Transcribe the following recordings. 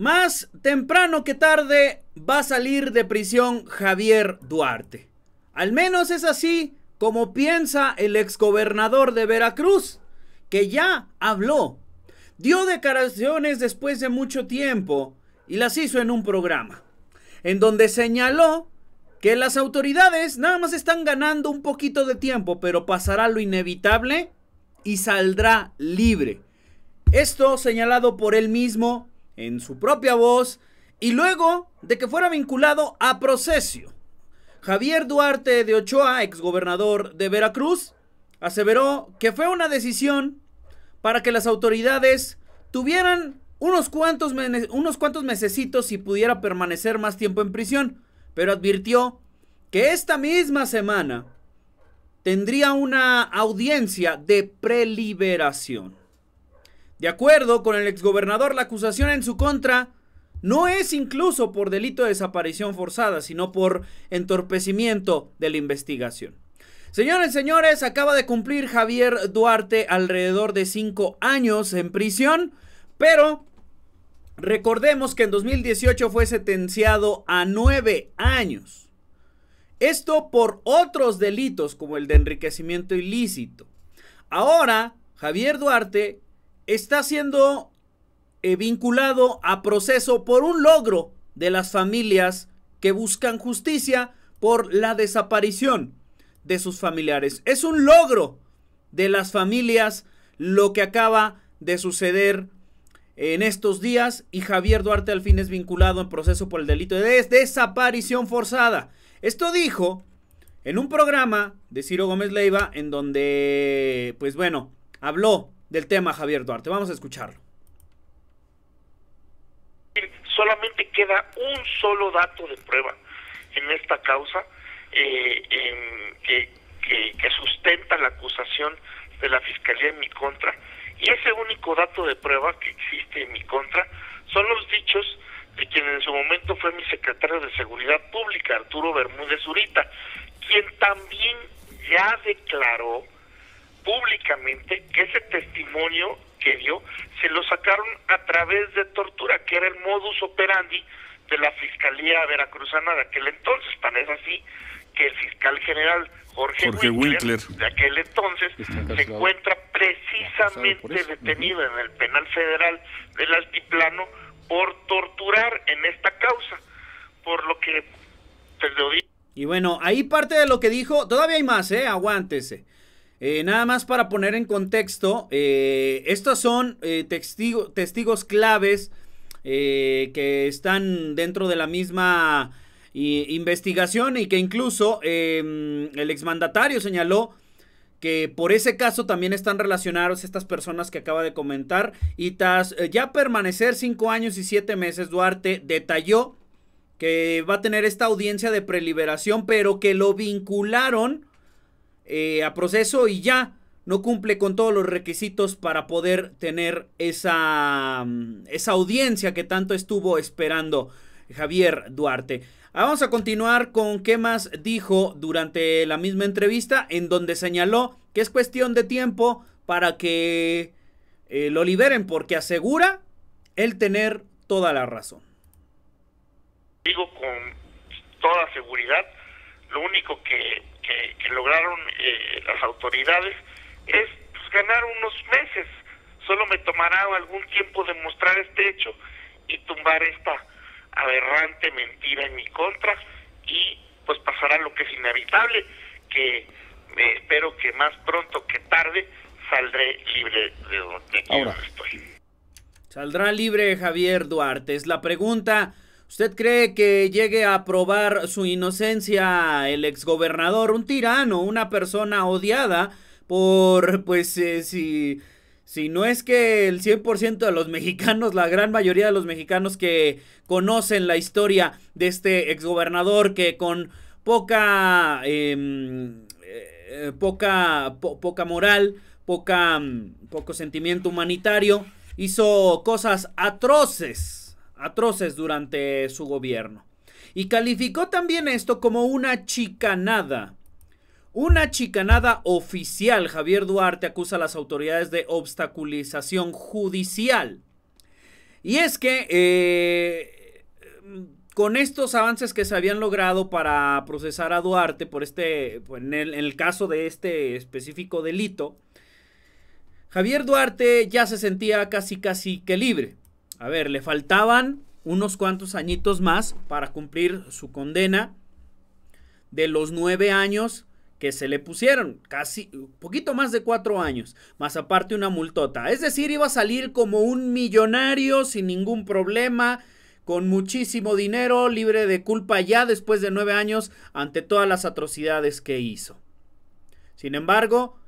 Más temprano que tarde va a salir de prisión Javier Duarte. Al menos es así como piensa el exgobernador de Veracruz, que ya habló, dio declaraciones después de mucho tiempo y las hizo en un programa, en donde señaló que las autoridades nada más están ganando un poquito de tiempo, pero pasará lo inevitable y saldrá libre. Esto señalado por él mismo en su propia voz y luego de que fuera vinculado a proceso, Javier Duarte de Ochoa, exgobernador de Veracruz, aseveró que fue una decisión para que las autoridades tuvieran unos cuantos, unos cuantos y pudiera permanecer más tiempo en prisión, pero advirtió que esta misma semana tendría una audiencia de preliberación. De acuerdo con el exgobernador, la acusación en su contra no es incluso por delito de desaparición forzada, sino por entorpecimiento de la investigación. Señores, señores, acaba de cumplir Javier Duarte alrededor de cinco años en prisión, pero recordemos que en 2018 fue sentenciado a nueve años. Esto por otros delitos como el de enriquecimiento ilícito. Ahora, Javier Duarte está siendo eh, vinculado a proceso por un logro de las familias que buscan justicia por la desaparición de sus familiares. Es un logro de las familias lo que acaba de suceder en estos días y Javier Duarte al fin es vinculado en proceso por el delito de desaparición forzada. Esto dijo en un programa de Ciro Gómez Leiva en donde, pues bueno, habló del tema Javier Duarte. Vamos a escucharlo. Solamente queda un solo dato de prueba en esta causa eh, que, que sustenta la acusación de la Fiscalía en mi contra. Y ese único dato de prueba que existe en mi contra son los dichos de quien en su momento fue mi secretario de Seguridad Pública, Arturo Bermúdez Urita, quien también ya declaró públicamente que ese testimonio que dio se lo sacaron a través de tortura, que era el modus operandi de la Fiscalía Veracruzana de aquel entonces. Tan es así que el fiscal general Jorge, Winkler, de aquel entonces se encuentra precisamente detenido en el penal federal del altiplano por torturar en esta causa, por lo que Y bueno, ahí parte de lo que dijo, todavía hay más, ¿eh? aguántese. Eh, nada más para poner en contexto, eh, estos son eh, testigos claves que están dentro de la misma investigación y que incluso em, el exmandatario señaló que por ese caso también están relacionados estas personas que acaba de comentar y tras ya permanecer cinco años y siete meses, Duarte detalló que va a tener esta audiencia de preliberación, pero que lo vincularon eh, a proceso y ya no cumple con todos los requisitos para poder tener esa, mm, esa audiencia que tanto estuvo esperando Javier Duarte. Ah, vamos a continuar con qué más dijo durante la misma entrevista, en donde señaló que es cuestión de tiempo para que eh, lo liberen, porque asegura el tener toda la razón. Digo con toda seguridad, lo único que que, lograron eh, las autoridades es pues, ganar unos meses. Solo me tomará algún tiempo demostrar este hecho y tumbar esta aberrante mentira en mi contra y pues pasará lo que es inevitable, que espero que más pronto que tarde saldré libre de donde Ahora. estoy. Saldrá libre Javier Duarte, es la pregunta. ¿Usted cree que llegue a probar su inocencia el exgobernador, un tirano, una persona odiada por, pues, eh, si, si no es que el 100% de los mexicanos, la gran mayoría de los mexicanos que conocen la historia de este exgobernador que con poca, em, eh, eh, poca, poca moral, poca, mm, poco sentimiento humanitario, hizo cosas atroces atroces durante su gobierno. Y calificó también esto como una chicanada. Una chicanada oficial. Javier Duarte acusa a las autoridades de obstaculización judicial. Y es que eh, con estos avances que se habían logrado para procesar a Duarte por este, pues, en el, en el caso de este específico delito, Javier Duarte ya se sentía casi casi que libre a ver, le faltaban unos cuantos añitos más para cumplir su condena de los nueve años que se le pusieron, casi un poquito más de cuatro años, más aparte una multota. Es decir, iba a salir como un millonario sin ningún problema, con muchísimo dinero, libre de culpa ya después de nueve años ante todas las atrocidades que hizo. Sin embargo,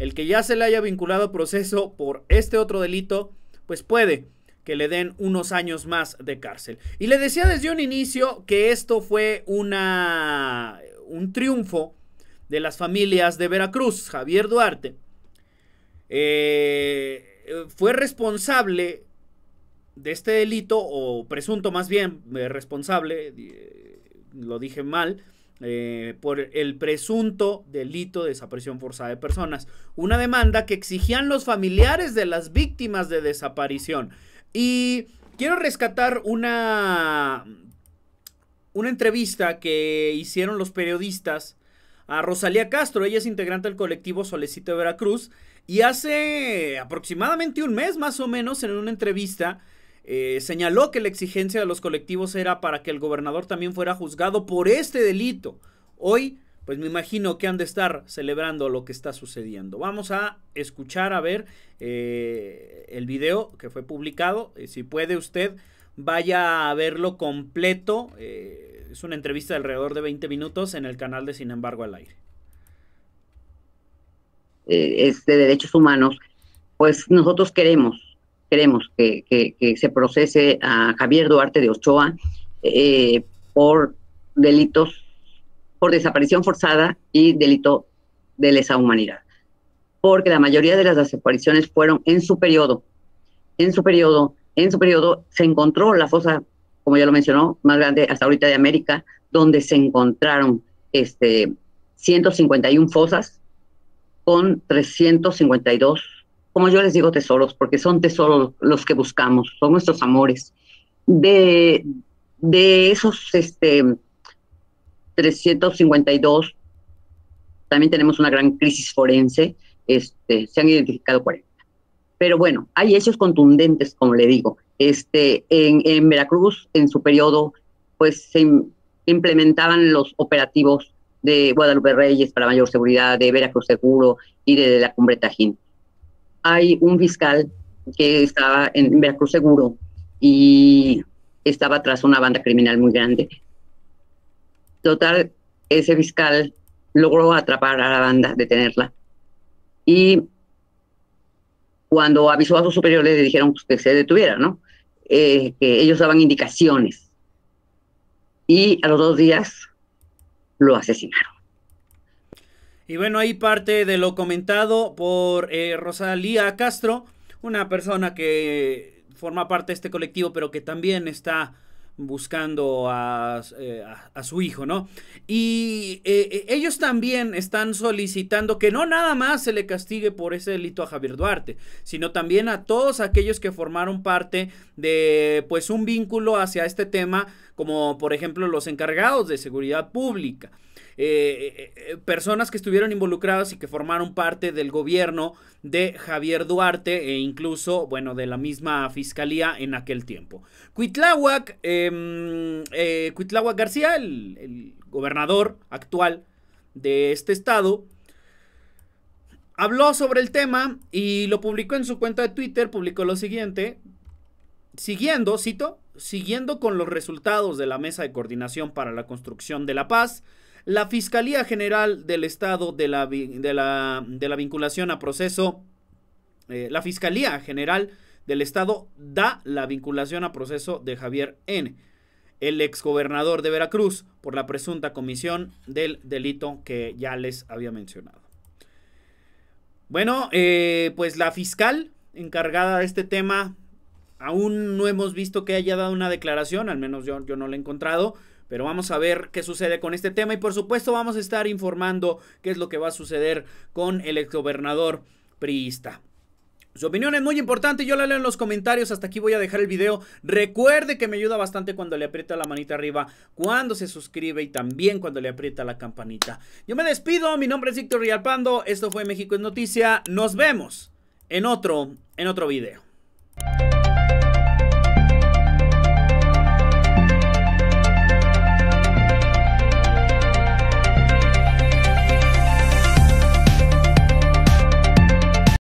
el que ya se le haya vinculado proceso por este otro delito, pues puede que le den unos años más de cárcel. Y le decía desde un inicio que esto fue una, un triunfo de las familias de Veracruz. Javier Duarte eh, fue responsable de este delito, o presunto más bien eh, responsable, eh, lo dije mal, por el presunto delito de desaparición forzada de personas, una demanda que exigían los familiares de las víctimas de desaparición. Y quiero rescatar una, una entrevista que hicieron los periodistas a Rosalía Castro. Ella es integrante del colectivo Solecito de Veracruz. Y hace aproximadamente un mes más o menos, en una entrevista, eh, señaló que la exigencia de los colectivos era para que el gobernador también fuera juzgado por este delito. Hoy pues me imagino que han de estar celebrando lo que está sucediendo. Vamos a escuchar, a ver eh, el video que fue publicado. Eh, si puede usted, vaya a verlo completo. Eh, es una entrevista de alrededor de 20 minutos en el canal de Sin embargo al aire. es de derechos humanos, pues nosotros queremos, queremos que, que se procese a Javier Duarte de Ochoa por delitos por desaparición forzada y delito de lesa humanidad. Porque la mayoría de las desapariciones fueron en su periodo. En su periodo, en su periodo se encontró la fosa, como ya lo mencionó, más grande hasta ahorita de América, donde se encontraron este, 151 fosas con 352, como yo les digo, tesoros, porque son tesoros los que buscamos, son nuestros amores. De, de esos este, 352. También tenemos una gran crisis forense. Este, se han identificado 40. Pero bueno, hay hechos contundentes, como le digo. Este, en, Veracruz, en su periodo, pues se implementaban los operativos de Guadalupe Reyes para mayor seguridad, de Veracruz Seguro y de, la Cumbre Tajín. Hay un fiscal que estaba en Veracruz Seguro y estaba tras una banda criminal muy grande Total, ese fiscal logró atrapar a la banda, detenerla. Y cuando avisó a sus superiores le dijeron que se detuviera, ¿no? Eh, que ellos daban indicaciones. Y a los dos días lo asesinaron. Y bueno, ahí parte de lo comentado por eh, Rosalía Castro, una persona que forma parte de este colectivo, pero que también está buscando eh, a, a, su hijo, ¿no? Y eh, eh, ellos también están solicitando que no nada más se le castigue por ese delito a Javier Duarte, sino también a todos aquellos que formaron parte de pues un vínculo hacia este tema, como por ejemplo los encargados de seguridad pública. Eh, eh, personas que estuvieron involucradas y que formaron parte del gobierno de Javier Duarte e incluso, bueno, de la misma fiscalía en aquel tiempo. Cuitláhuac, em, eh, García, el, el gobernador actual de este estado, habló sobre el tema y lo publicó en su cuenta de Twitter, publicó lo siguiente, siguiendo, cito, siguiendo con los resultados de la mesa de coordinación para la construcción de la paz, la Fiscalía General del Estado de la, de la, vinculación a proceso, eh, la Fiscalía General del Estado da la vinculación a proceso de Javier N., el exgobernador de Veracruz, por la presunta comisión del delito que ya les había mencionado. Bueno, eh, pues la fiscal encargada de este tema aún no hemos visto que haya dado una declaración, al menos yo, yo no la he encontrado. Pero vamos a ver qué sucede con este tema y por supuesto vamos a estar informando qué es lo que va a suceder con el exgobernador priista. Su opinión es muy importante, yo la leo en los comentarios, hasta aquí voy a dejar el video. Recuerde que me ayuda bastante cuando le aprieta la manita arriba, cuando se suscribe y también cuando le aprieta la campanita. Yo me despido, mi nombre es Víctor Rialpando, esto fue México en Noticia, nos vemos en otro, en otro video.